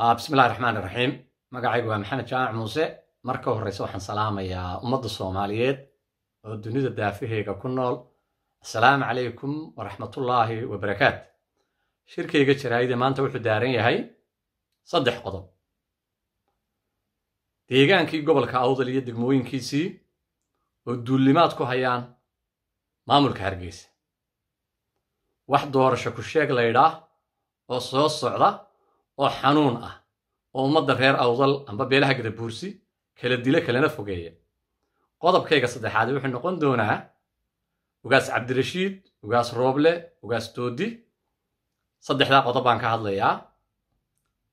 bismi ah, bismillahi raxmaan iraxiim magacaygu waa maxamed jaamac muuse marka horreyse waxaan salaamayaa ummadda soomaaliyeed oo dunida daafaheyga ku nool assalaamu calaykum waraxmatullaahi wabarakaat shirkayga jaraa'ida maanta wuxuu daaran yahay saddex qodob deegaankii gobolka awdal iyo degmooyinkiisii oo duullimaad ku hayaan maamulka hargeysa wax doorasho ku sheeg laydhaah oo soo socda oo xanuun ah oo ummadda reer awdal amba beelaha gadabuursi kala dilo kalena fogeeya qodobkayga saddexaad wuxuu noqon doonaa ugaas cabdirashiid ugaas rooble ugaas doodi saddexdaa qodob baan ka hadlayaa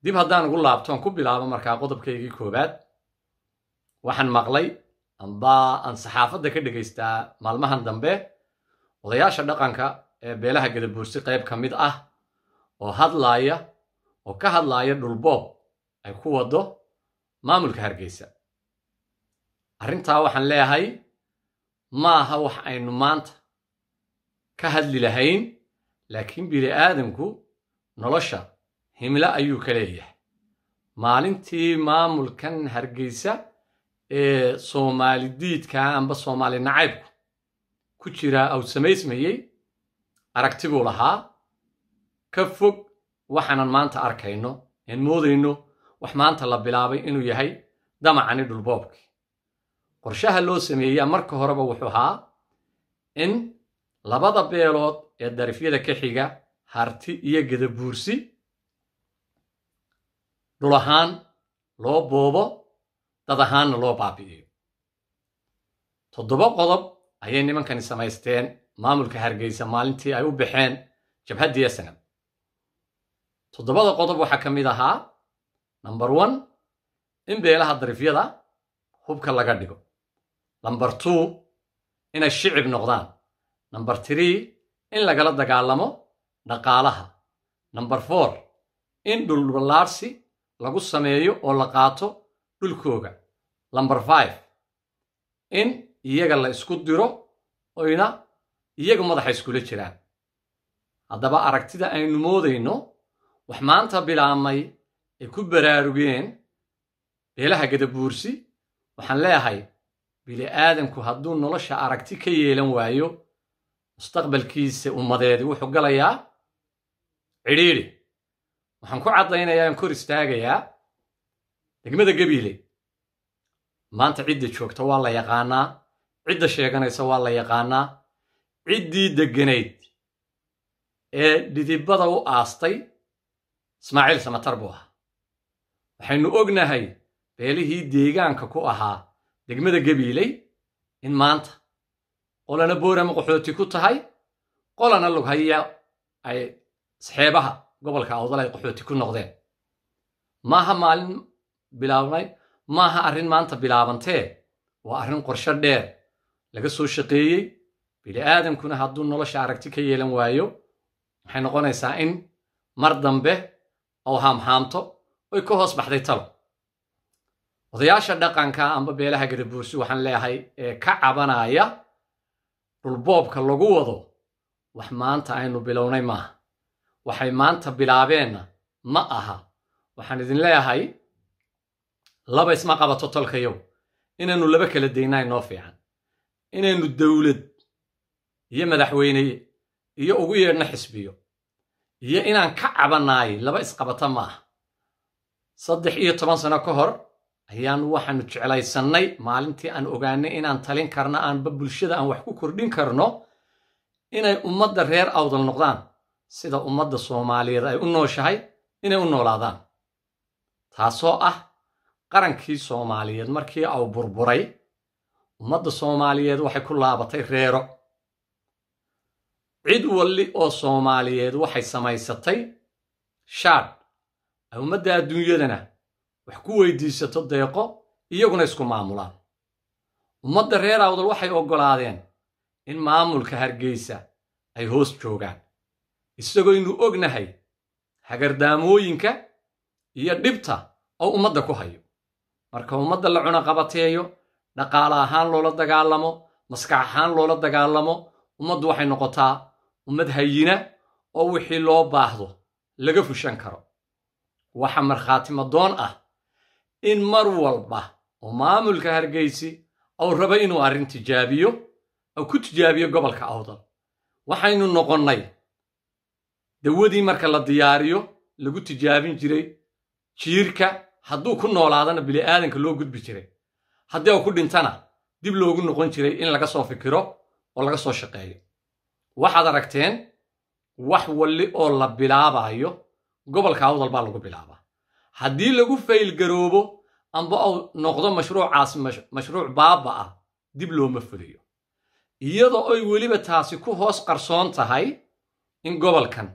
dib haddaan ugu laabtoon ku bilaabo markaa qodobkaygii koowaad waxaan maqlay amba aan saxaafadda ka dhegaystaa maalmahan dambe odayaasha dhaqanka ee beelaha gadabuursi qayb ka mid ah oo hadlaaya oo ka hadlaaya dhulboob ay ku waddo maamulka hargeysa arrintaa waxaan leeyahay maaha wax aynu maanta ka hadli lahayn laakiin bini aadamku nolosha himlo ayuu ka leeyahay maalintii maamulkan hargeysa ee soomaali diidka amba soomaali nacaybku ku jiraa aw samaysmayey aragtibuu lahaa ka fog waxaanan maanta arkayno aan moodayno wax maanta la bilaabay inuu yahay damacani dhulboobkii qorshaha loo sameeyaa marka horeba wuxuu ahaa in labada beelood ee darifyada ka xiga harti iyo gedabuursi dhul ahaan loo boobo dad ahaanna loo baabi'iyo toddoba qodob ayay nimankani samaysteen maamulka hargeysa maalintii ay u baxeen jabhaddii esenab toddobada qodob waxaa ka mid ahaa number one in beelaha darifyada hubka laga dhigo number two inay shicib noqdaan number tree in lagala dagaalamo dhaqaalaha number four in dhuldhulaadhsi lagu sameeyo oo la qaato dhulkooga number five in iyaga la isku diro oyna iyagu madaxa iskula jiraan haddaba aragtida aynu moodayno wax maanta bilaabmay ay ku baraarugeen beelaha gadabuursi waxaan leeyahay bili-aadanku hadduu nolosha aragti ka yeelan waayo mustaqbalkiisa ummadeedi wuxuu galayaa cidhiidhi waxaan ku caddaynayaa aan kor istaagayaa degmada gabiile maanta cidda joogta waa la yaqaanaa cidda sheeganaysa waa la yaqaanaa ciddii degganayd ee dhidibada u aastay ismaaciil samatar buu ahaa waxaynu ognahay beelihii deegaanka ku ahaa degmada gabiiley in maanta qolana boorama qaxooti ku tahay qolana lughaya ay saxeebaha gobolka awdal ay qaxooti ku noqdeen maaha maalin bilaabnay maaha arrin maanta bilaabantee waa arrin qorsho dheer laga soo shaqeeyey bini'aadamkuna hadduu nolosha aragti ka yeelan waayo waxay noqonaysaa in mar dambe oo haamhaamto oy ka hoos baxday talo odayaasha dhaqanka amba beelaha gadabuursi waxaan leeyahay ee ka cabanaya dhulboobka lagu wado wax maanta aynu bilownay maaha waxay maanta bilaabeenna ma aha waxaan idin leeyahay laba isma qabato tolkayow inaynu laba kala daynaa noo fiican inaynu dowlad iyo madaxweyne iyo ugu yeedhna xisbiyo iyo inaan ka cabanaay laba isqabato ma aha saddex iyo toban sano ka hor ayaanu waxaanu jeclaysannay maalintii aan ogaanay inaan talin karno aanba bulshada aan wax ku kordhin karno inay ummadda reer awdal noqdaan sida ummadda soomaaliyeed ay u nooshahay inay u noolaadaan taasoo ah qarankii soomaaliyeed markii au burburay ummadda soomaaliyeed waxay ku laabatay reero cid walli oo soomaaliyeed waxay samaysatay shaadh ummadda adduunyadana wax ku weydiisato deeqo iyaguna isku maamulaan ummadda reer awdal waxay oggolaadeen in maamulka hargeysa ay hoos joogaan isagoynu ognahay hagardaamooyinka iyo dhibta oo ummadda ku hayo marka ummadda la cunaqabateeyo dhaqaale ahaan loola dagaalamo maskax ahaan loola dagaalamo ummaddu waxay noqotaa ummad hayina oo wixii loo baahdo laga fushan karo waxa markhaatimadoon ah in mar walba oo maamulka hargeysi ou raba inuu arrin tijaabiyo ou ku tijaabiyo gobolka awdal waxaynu noqonnay dawadii marka la diyaariyo lagu tijaabin jiray jiirka hadduu ku noolaadana bini aadanka loo gudbi jiray haddii uu ku dhintana dib loogu noqon jiray in laga soo fikiro oo laga soo shaqeeyo waxaad aragteen wax walli oo la bilaabaayo gobolka awdal baa lagu bilaabaa haddii lagu faylgaroobo amba uu noqdo mashruucaas mashruuc baaba ah dib looma fuliyo iyadoo ay weliba taasi ku hoos qarsoon tahay in gobolkan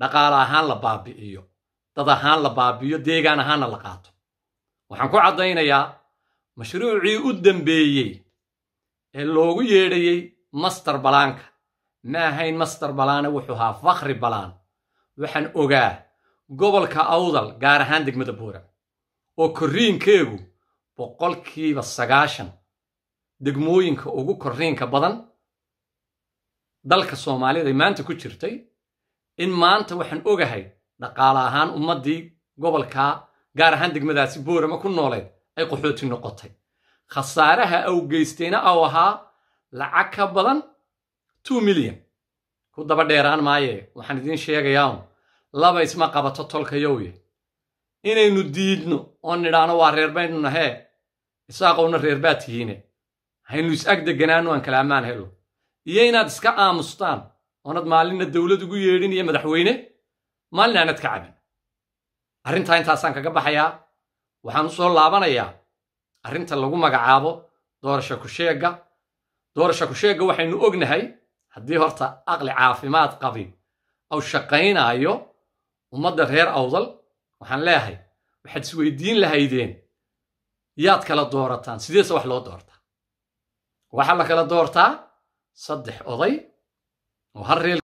dhaqaale ahaan la baabi'iyo dad ahaan la baabi'iyo deegaan ahaanna la qaato waxaan ku caddaynayaa mashruucii u dambeeyey ee loogu yeedhayey master balaanka ma ahayn master balaane wuxuu ahaa fakhri balaan waxaan ogaa gobolka awdal gaar ahaan degmada buura oo korriinkeegu boqolkiiba sagaashan degmooyinka ugu korriinka badan dalka soomaaliyada ay maanta ku jirtay in maanta waxaan ogahay dhaqaale ahaan ummaddii gobolkaa gaar ahaan degmadaasi boorama ku nooleed ay qaxooti noqotay khasaaraha au geysteena au ahaa lacag ka badan two milyan ku daba dheeraan maaye waxaan idiin sheegayaa laba isma qabato tolkayowye inaynu diidno oo nidhaano waa reer baynu nahee isaaqowna reer baad tihiine haynu is-ag degganaanno aan kala ammaan helo iyo inaad iska aamustaan oonad maalinna dowlad ugu yeedhin iyo madaxweyne maalin aanad ka cabin arrintaa intaasaan kaga baxayaa waxaan u soo laabanayaa arrinta lagu magacaabo doorasha ku sheegga doorasha ku sheegga waxaynu ognahay haddii horta aqli caafimaad qabin ou shaqaynaayo ummadda reer awdal waxaan leeyahay waxaad isweydiin lahaydeen yaad kala doorataan sideese wax loo doortaa waxaa la kala doortaa saddex oday oo hal reel